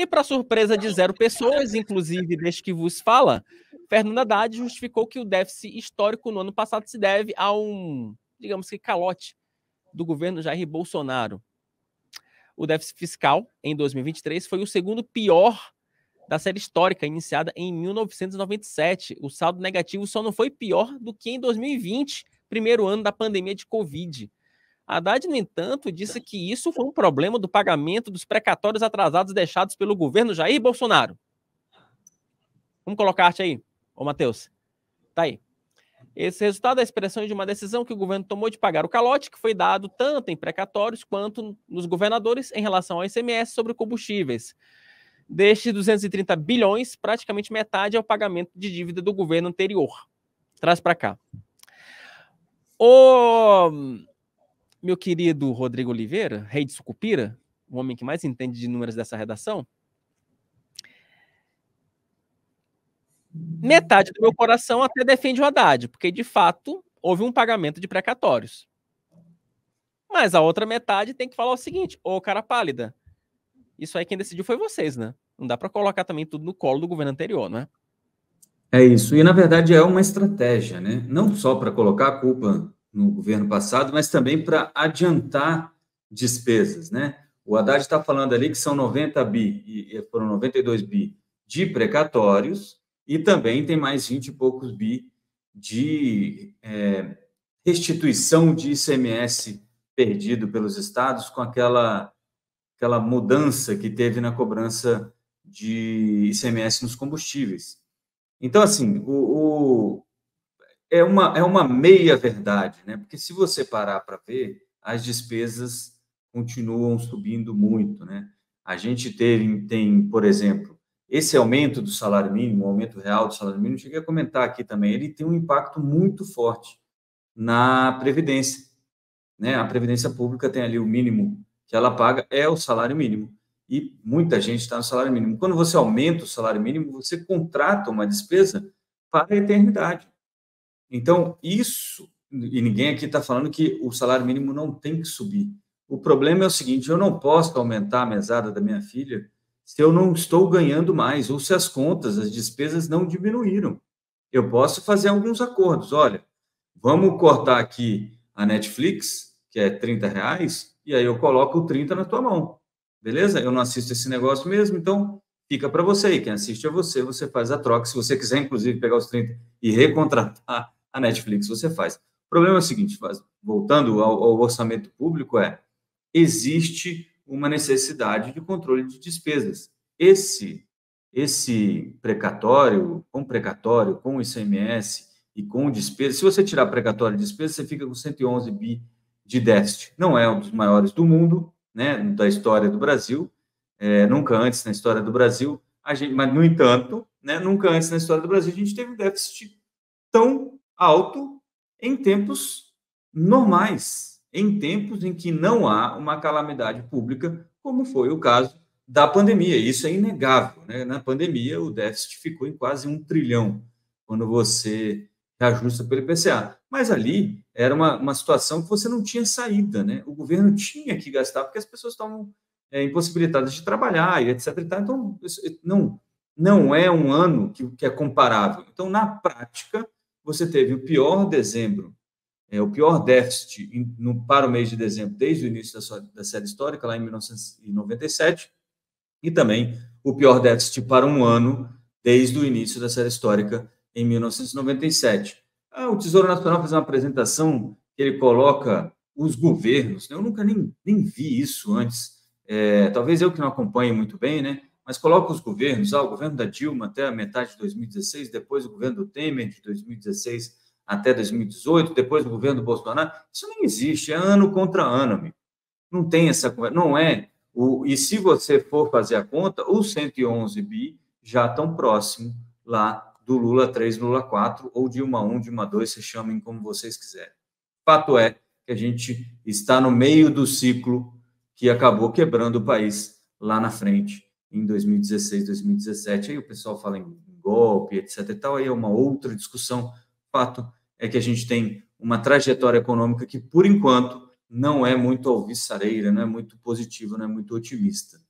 E para surpresa de zero pessoas, inclusive desde que vos fala, Fernando Haddad justificou que o déficit histórico no ano passado se deve a um, digamos que, calote do governo Jair Bolsonaro. O déficit fiscal em 2023 foi o segundo pior da série histórica, iniciada em 1997. O saldo negativo só não foi pior do que em 2020, primeiro ano da pandemia de Covid. Haddad, no entanto, disse que isso foi um problema do pagamento dos precatórios atrasados deixados pelo governo Jair Bolsonaro. Vamos colocar a arte aí, ô Matheus. Tá aí. Esse resultado é a expressão de uma decisão que o governo tomou de pagar o calote que foi dado tanto em precatórios quanto nos governadores em relação ao ICMS sobre combustíveis. Destes 230 bilhões, praticamente metade é o pagamento de dívida do governo anterior. Traz para cá. O meu querido Rodrigo Oliveira, rei de Sucupira, o homem que mais entende de números dessa redação, metade do meu coração até defende o Haddad, porque de fato houve um pagamento de precatórios. Mas a outra metade tem que falar o seguinte: ô cara pálida, isso aí quem decidiu foi vocês, né? Não dá para colocar também tudo no colo do governo anterior, né? É isso. E na verdade é uma estratégia, né? Não só para colocar a culpa no governo passado, mas também para adiantar despesas, né? O Haddad está falando ali que são 90 bi, e foram 92 bi de precatórios, e também tem mais 20 e poucos bi de é, restituição de ICMS perdido pelos estados com aquela, aquela mudança que teve na cobrança de ICMS nos combustíveis. Então, assim, o, o é uma, é uma meia-verdade, né? Porque se você parar para ver, as despesas continuam subindo muito, né? A gente teve, tem, por exemplo, esse aumento do salário mínimo, o aumento real do salário mínimo, cheguei a comentar aqui também, ele tem um impacto muito forte na Previdência. Né? A Previdência Pública tem ali o mínimo que ela paga, é o salário mínimo. E muita gente está no salário mínimo. Quando você aumenta o salário mínimo, você contrata uma despesa para a eternidade. Então, isso, e ninguém aqui está falando que o salário mínimo não tem que subir. O problema é o seguinte: eu não posso aumentar a mesada da minha filha se eu não estou ganhando mais, ou se as contas, as despesas não diminuíram. Eu posso fazer alguns acordos. Olha, vamos cortar aqui a Netflix, que é 30 reais, e aí eu coloco o 30 na tua mão. Beleza? Eu não assisto esse negócio mesmo, então fica para você. E quem assiste é você, você faz a troca. Se você quiser, inclusive, pegar os 30 e recontratar a Netflix você faz. O problema é o seguinte, voltando ao, ao orçamento público, é existe uma necessidade de controle de despesas. Esse esse precatório, com precatório, com ICMS e com despesa, se você tirar precatório e despesa, você fica com 111 bi de déficit. Não é um dos maiores do mundo, né, da história do Brasil, é, nunca antes na história do Brasil, a gente, mas, no entanto, né, nunca antes na história do Brasil a gente teve um déficit tão alto em tempos normais, em tempos em que não há uma calamidade pública, como foi o caso da pandemia. Isso é inegável. Né? Na pandemia, o déficit ficou em quase um trilhão, quando você reajusta pelo IPCA. Mas ali era uma, uma situação que você não tinha saída. Né? O governo tinha que gastar, porque as pessoas estavam é, impossibilitadas de trabalhar, e etc. E então, não, não é um ano que, que é comparável. Então, na prática, você teve o pior dezembro, é, o pior déficit no, para o mês de dezembro desde o início da, sua, da série histórica, lá em 1997, e também o pior déficit para um ano desde o início da série histórica, em 1997. Ah, o Tesouro Nacional fez uma apresentação que ele coloca os governos, né? eu nunca nem, nem vi isso antes, é, talvez eu que não acompanhe muito bem, né? mas coloca os governos, ah, o governo da Dilma até a metade de 2016, depois o governo do Temer de 2016 até 2018, depois o governo do Bolsonaro. Isso não existe, é ano contra ano, amigo. Não tem essa conversa, não é. O, e se você for fazer a conta, os 111 bi já estão próximo lá do Lula 3, Lula 4, ou uma 1, uma 2, se chamem como vocês quiserem. Fato é que a gente está no meio do ciclo que acabou quebrando o país lá na frente em 2016, 2017. Aí o pessoal fala em golpe, etc. E tal, aí é uma outra discussão. Fato é que a gente tem uma trajetória econômica que, por enquanto, não é muito alvissareira, não é muito positiva, não é muito otimista.